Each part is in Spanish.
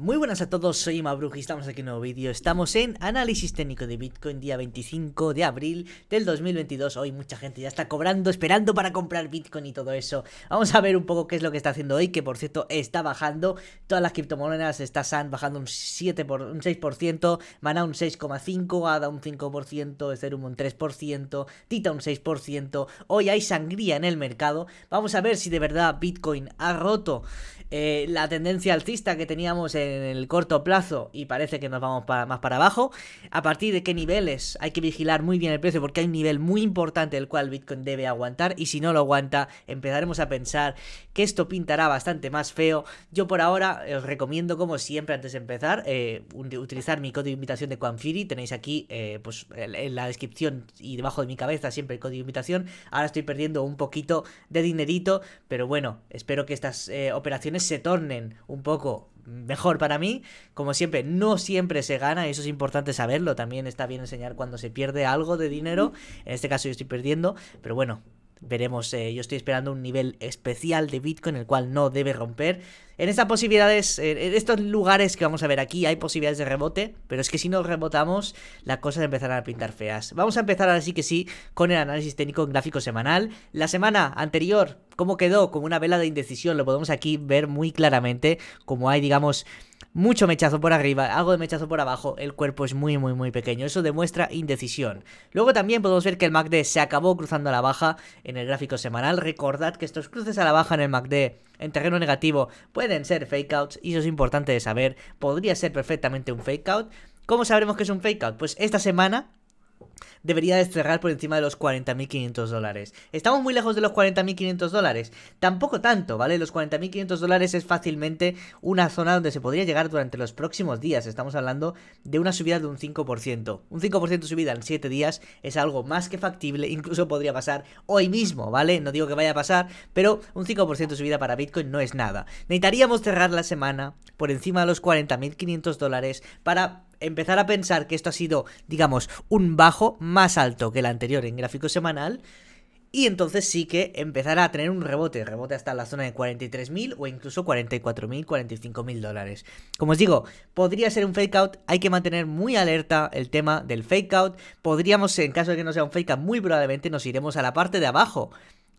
Muy buenas a todos, soy Mabruj y estamos aquí en un nuevo vídeo. Estamos en análisis técnico de Bitcoin, día 25 de abril del 2022. Hoy mucha gente ya está cobrando, esperando para comprar Bitcoin y todo eso. Vamos a ver un poco qué es lo que está haciendo hoy, que por cierto está bajando. Todas las criptomonedas están bajando un, 7 por, un 6%, Mana un 6,5%, ADA un 5%, Ethereum un 3%, Tita un 6%. Hoy hay sangría en el mercado. Vamos a ver si de verdad Bitcoin ha roto eh, la tendencia alcista que teníamos en en el corto plazo y parece que nos vamos más para abajo. A partir de qué niveles hay que vigilar muy bien el precio porque hay un nivel muy importante el cual Bitcoin debe aguantar y si no lo aguanta empezaremos a pensar que esto pintará bastante más feo. Yo por ahora eh, os recomiendo como siempre antes de empezar eh, utilizar mi código de invitación de Quanfiri. Tenéis aquí eh, pues, en la descripción y debajo de mi cabeza siempre el código de invitación. Ahora estoy perdiendo un poquito de dinerito, pero bueno, espero que estas operaciones se tornen un poco mejor para mí. Como siempre, no siempre se gana, y eso es importante saberlo. También está bien enseñar cuando se pierde algo de dinero. En este caso yo estoy perdiendo, pero bueno, Veremos, eh, yo estoy esperando un nivel especial de Bitcoin, el cual no debe romper. En estas posibilidades, en estos lugares que vamos a ver aquí, hay posibilidades de rebote, pero es que si no rebotamos, las cosas empezarán a pintar feas. Vamos a empezar ahora sí que sí con el análisis técnico en gráfico semanal. La semana anterior, ¿cómo quedó? Como una vela de indecisión, lo podemos aquí ver muy claramente, como hay, digamos, mucho mechazo por arriba, algo de mechazo por abajo, el cuerpo es muy muy muy pequeño, eso demuestra indecisión. Luego también podemos ver que el MACD se acabó cruzando a la baja en el gráfico semanal, recordad que estos cruces a la baja en el MACD en terreno negativo pueden ser fakeouts y eso es importante de saber, podría ser perfectamente un fake out. ¿Cómo sabremos que es un fakeout? Pues esta semana debería cerrar por encima de los 40.500 dólares. Estamos muy lejos de los 40.500 dólares. Tampoco tanto, ¿vale? Los 40.500 dólares es fácilmente una zona donde se podría llegar durante los próximos días. Estamos hablando de una subida de un 5%. Un 5% subida en 7 días es algo más que factible. Incluso podría pasar hoy mismo, ¿vale? No digo que vaya a pasar, pero un 5% subida para Bitcoin no es nada. Necesitaríamos cerrar la semana por encima de los 40.500 dólares para empezar a pensar que esto ha sido, digamos, un bajo más alto que el anterior en gráfico semanal. Y entonces sí que empezará a tener un rebote, rebote hasta la zona de 43.000 o incluso 44.000, 45.000 dólares. Como os digo, podría ser un fake out, hay que mantener muy alerta el tema del fake out. Podríamos, en caso de que no sea un fake out, muy probablemente nos iremos a la parte de abajo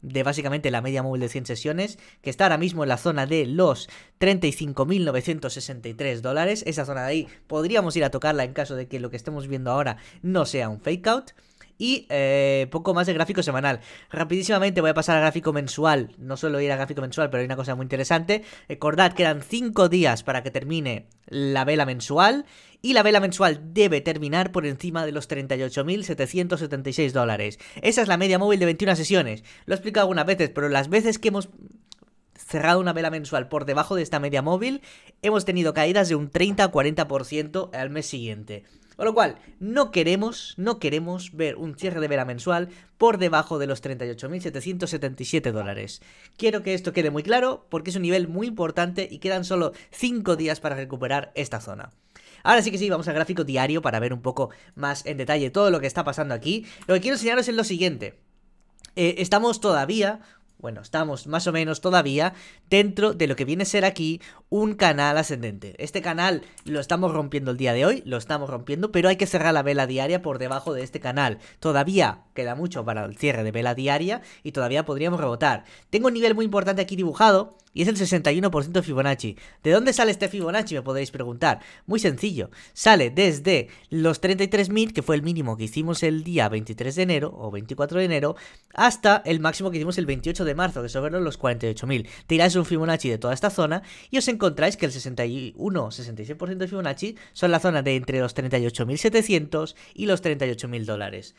de básicamente la media móvil de 100 sesiones, que está ahora mismo en la zona de los 35.963 dólares. Esa zona de ahí podríamos ir a tocarla en caso de que lo que estemos viendo ahora no sea un fake out y eh, poco más de gráfico semanal. Rapidísimamente voy a pasar al gráfico mensual. No suelo ir al gráfico mensual, pero hay una cosa muy interesante. Recordad que eran 5 días para que termine la vela mensual y la vela mensual debe terminar por encima de los 38.776 dólares. Esa es la media móvil de 21 sesiones. Lo he explicado algunas veces, pero las veces que hemos cerrado una vela mensual por debajo de esta media móvil, hemos tenido caídas de un 30-40% al mes siguiente. Con lo cual, no queremos, no queremos ver un cierre de vela mensual por debajo de los 38.777 dólares. Quiero que esto quede muy claro porque es un nivel muy importante y quedan solo 5 días para recuperar esta zona. Ahora sí que sí, vamos al gráfico diario para ver un poco más en detalle todo lo que está pasando aquí. Lo que quiero enseñaros es lo siguiente. Eh, estamos todavía bueno, estamos más o menos todavía dentro de lo que viene a ser aquí un canal ascendente. Este canal lo estamos rompiendo el día de hoy, lo estamos rompiendo, pero hay que cerrar la vela diaria por debajo de este canal. Todavía queda mucho para el cierre de vela diaria y todavía podríamos rebotar. Tengo un nivel muy importante aquí dibujado, y es el 61% Fibonacci. ¿De dónde sale este Fibonacci? Me podéis preguntar. Muy sencillo. Sale desde los 33.000, que fue el mínimo que hicimos el día 23 de enero o 24 de enero, hasta el máximo que hicimos el 28 de marzo, que son los 48.000. Tiráis un Fibonacci de toda esta zona y os encontráis que el 61-66% de Fibonacci son la zona de entre los 38.700 y los 38.000 dólares.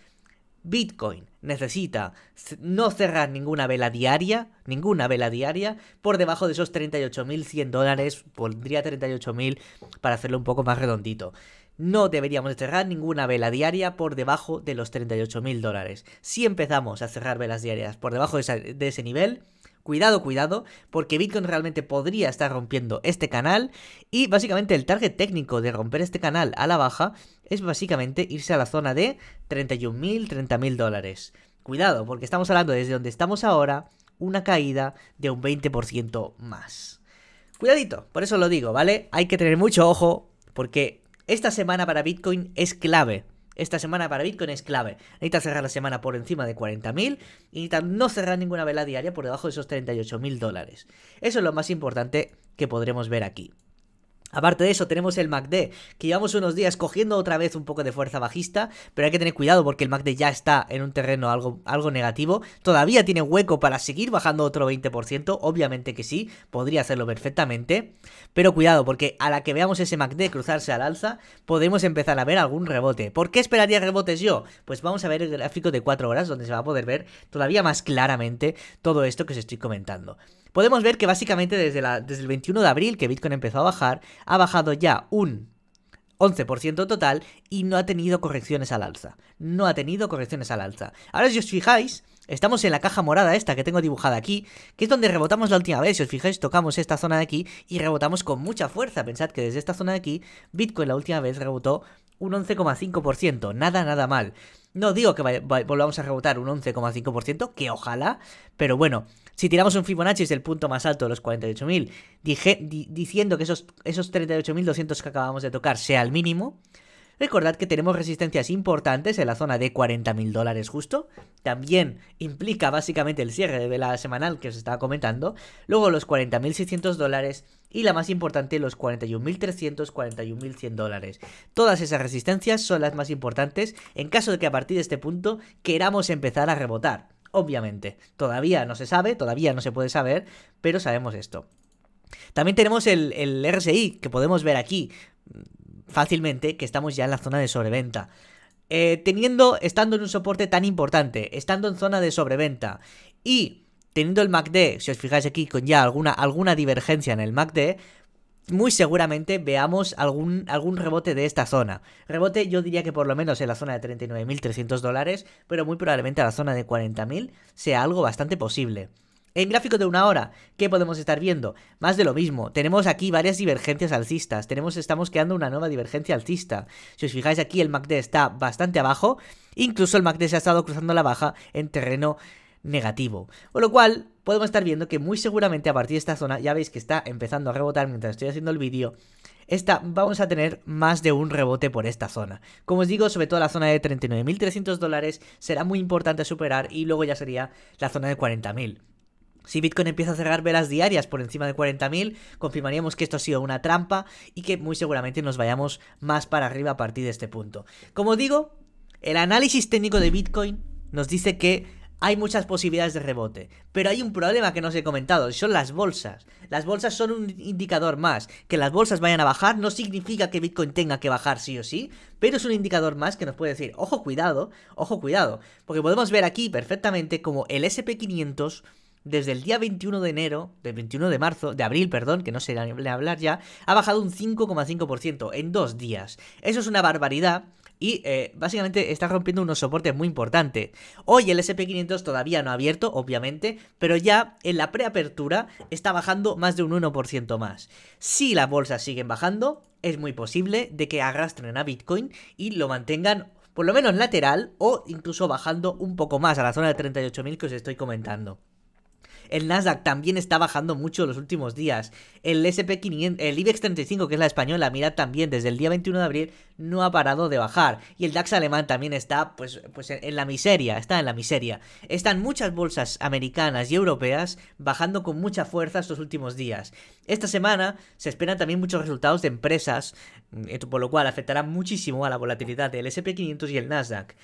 Bitcoin necesita no cerrar ninguna vela diaria, ninguna vela diaria, por debajo de esos 38.100 dólares, pondría 38.000 para hacerlo un poco más redondito. No deberíamos cerrar ninguna vela diaria por debajo de los 38.000 dólares. Si empezamos a cerrar velas diarias por debajo de, de ese nivel, cuidado, cuidado, porque Bitcoin realmente podría estar rompiendo este canal y básicamente el target técnico de romper este canal a la baja es básicamente irse a la zona de 31.000, 30.000 dólares. Cuidado, porque estamos hablando desde donde estamos ahora, una caída de un 20% más. Cuidadito, por eso lo digo, ¿vale? Hay que tener mucho ojo porque esta semana para Bitcoin es clave esta semana para Bitcoin es clave. Necesita cerrar la semana por encima de 40.000 y necesita no cerrar ninguna vela diaria por debajo de esos 38.000 dólares. Eso es lo más importante que podremos ver aquí. Aparte de eso, tenemos el MACD, que llevamos unos días cogiendo otra vez un poco de fuerza bajista, pero hay que tener cuidado porque el MACD ya está en un terreno algo, algo negativo. Todavía tiene hueco para seguir bajando otro 20%, obviamente que sí, podría hacerlo perfectamente. Pero cuidado, porque a la que veamos ese MACD cruzarse al alza, podemos empezar a ver algún rebote. ¿Por qué esperaría rebotes yo? Pues vamos a ver el gráfico de 4 horas, donde se va a poder ver todavía más claramente todo esto que os estoy comentando podemos ver que básicamente desde, el 21 de abril que Bitcoin empezó a bajar, ha bajado ya un 11% total y no ha tenido correcciones al alza. No ha tenido correcciones al alza. Ahora si os fijáis, estamos en la caja morada esta que tengo dibujada aquí, que es donde rebotamos la última vez. Si os fijáis, tocamos esta zona de aquí y rebotamos con mucha fuerza. Pensad que desde esta zona de aquí, Bitcoin la última vez rebotó un 11,5%. Nada, nada mal. No digo que volvamos a rebotar un 11,5%, que ojalá, pero bueno, si tiramos un Fibonacci es el punto más alto de los 48.000, diciendo que esos, esos 38.200 que acabamos de tocar sea el mínimo, Recordad que tenemos resistencias importantes en la zona de 40.000 dólares justo. También implica básicamente el cierre de vela semanal que os estaba comentando. Luego los 40.600 dólares y la más importante los 41.300, 41.100 dólares. Todas esas resistencias son las más importantes en caso de que a partir de este punto queramos empezar a rebotar obviamente. Todavía no se sabe, todavía no se puede saber, pero sabemos esto. También tenemos el, RSI, que podemos ver aquí mm, fácilmente, que estamos ya en la zona de sobreventa. Eh, teniendo, estando en un soporte tan importante, estando en zona de sobreventa y teniendo el MACD, si os fijáis aquí con ya alguna, alguna divergencia en el MACD, muy seguramente veamos algún, algún rebote de esta zona. Rebote yo diría que por lo menos en la zona de 39.300 dólares, pero muy probablemente a la zona de 40.000 sea algo bastante posible. En gráfico de una hora, ¿qué podemos estar viendo? Más de lo mismo. Tenemos aquí varias divergencias alcistas. Tenemos, estamos creando una nueva divergencia alcista. Si os fijáis aquí, el MACD está bastante abajo. Incluso el MACD se ha estado cruzando la baja en terreno negativo. Con lo cual, podemos estar viendo que muy seguramente a partir de esta zona, ya veis que está empezando a rebotar mientras estoy haciendo el vídeo, esta, vamos a tener más de un rebote por esta zona. Como os digo, sobre todo la zona de 39.300 dólares será muy importante superar y luego ya sería la zona de 40.000. Si Bitcoin empieza a cerrar velas diarias por encima de 40.000, confirmaríamos que esto ha sido una trampa y que muy seguramente nos vayamos más para arriba a partir de este punto. Como digo, el análisis técnico de Bitcoin nos dice que hay muchas posibilidades de rebote. Pero hay un problema que no os he comentado, son las bolsas. Las bolsas son un indicador más. Que las bolsas vayan a bajar no significa que Bitcoin tenga que bajar sí o sí, pero es un indicador más que nos puede decir, ojo cuidado, ojo cuidado. Porque podemos ver aquí perfectamente como el SP500 desde el día 21 de enero, del 21 de marzo, de abril, perdón, que no sé hablar ya, ha bajado un 5,5% en dos días. Eso es una barbaridad y eh, básicamente está rompiendo unos soportes muy importantes. Hoy el SP500 todavía no ha abierto, obviamente, pero ya en la preapertura está bajando más de un 1% más. Si las bolsas siguen bajando, es muy posible de que arrastren a Bitcoin y lo mantengan por lo menos lateral o incluso bajando un poco más a la zona de 38.000 que os estoy comentando. El Nasdaq también está bajando mucho los últimos días. El sp el IBEX 35, que es la española, mira también, desde el día 21 de abril no ha parado de bajar. Y el DAX alemán también está, pues, pues en la miseria, está en la miseria. Están muchas bolsas americanas y europeas bajando con mucha fuerza estos últimos días. Esta semana se esperan también muchos resultados de empresas, eh, por lo cual afectará muchísimo a la volatilidad del SP500 y el Nasdaq.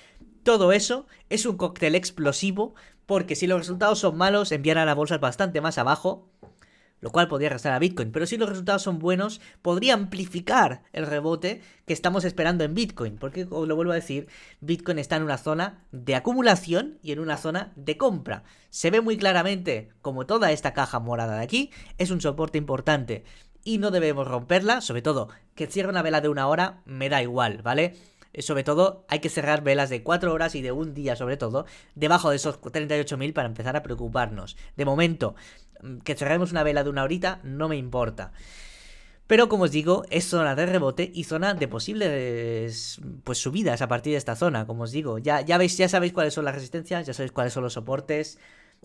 Todo eso es un cóctel explosivo porque si los resultados son malos, enviará a bolsa bolsas bastante más abajo, lo cual podría arrastrar a Bitcoin. Pero si los resultados son buenos, podría amplificar el rebote que estamos esperando en Bitcoin. Porque, os lo vuelvo a decir, Bitcoin está en una zona de acumulación y en una zona de compra. Se ve muy claramente como toda esta caja morada de aquí es un soporte importante. Y no debemos romperla, sobre todo que cierre una vela de una hora, me da igual, ¿vale? sobre todo, hay que cerrar velas de 4 horas y de un día, sobre todo, debajo de esos 38.000 para empezar a preocuparnos. De momento, mm, que cerremos una vela de una horita no me importa. Pero como os digo, es zona de rebote y zona de posibles pues subidas a partir de esta zona, como os digo. Ya, ya veis, ya sabéis cuáles son las resistencias, ya sabéis cuáles son los soportes.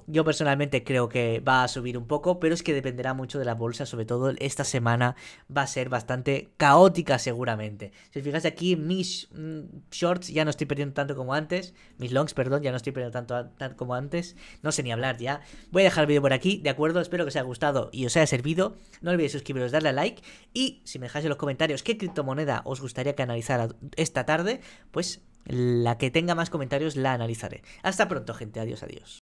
Yo personalmente creo que va a subir un poco, pero es que dependerá mucho de la bolsa, sobre todo esta semana va a ser bastante caótica seguramente. Si os fijáis aquí, mis mm, shorts ya no estoy perdiendo tanto como antes, mis longs, perdón, ya no estoy perdiendo tanto, como antes, no sé ni hablar ya. Voy a dejar el vídeo por aquí, ¿de acuerdo? Espero que os haya gustado y os haya servido. No olvidéis suscribiros, darle a like y si me dejáis en los comentarios qué criptomoneda os gustaría que analizara esta tarde, pues la que tenga más comentarios la analizaré. Hasta pronto, gente. Adiós, adiós.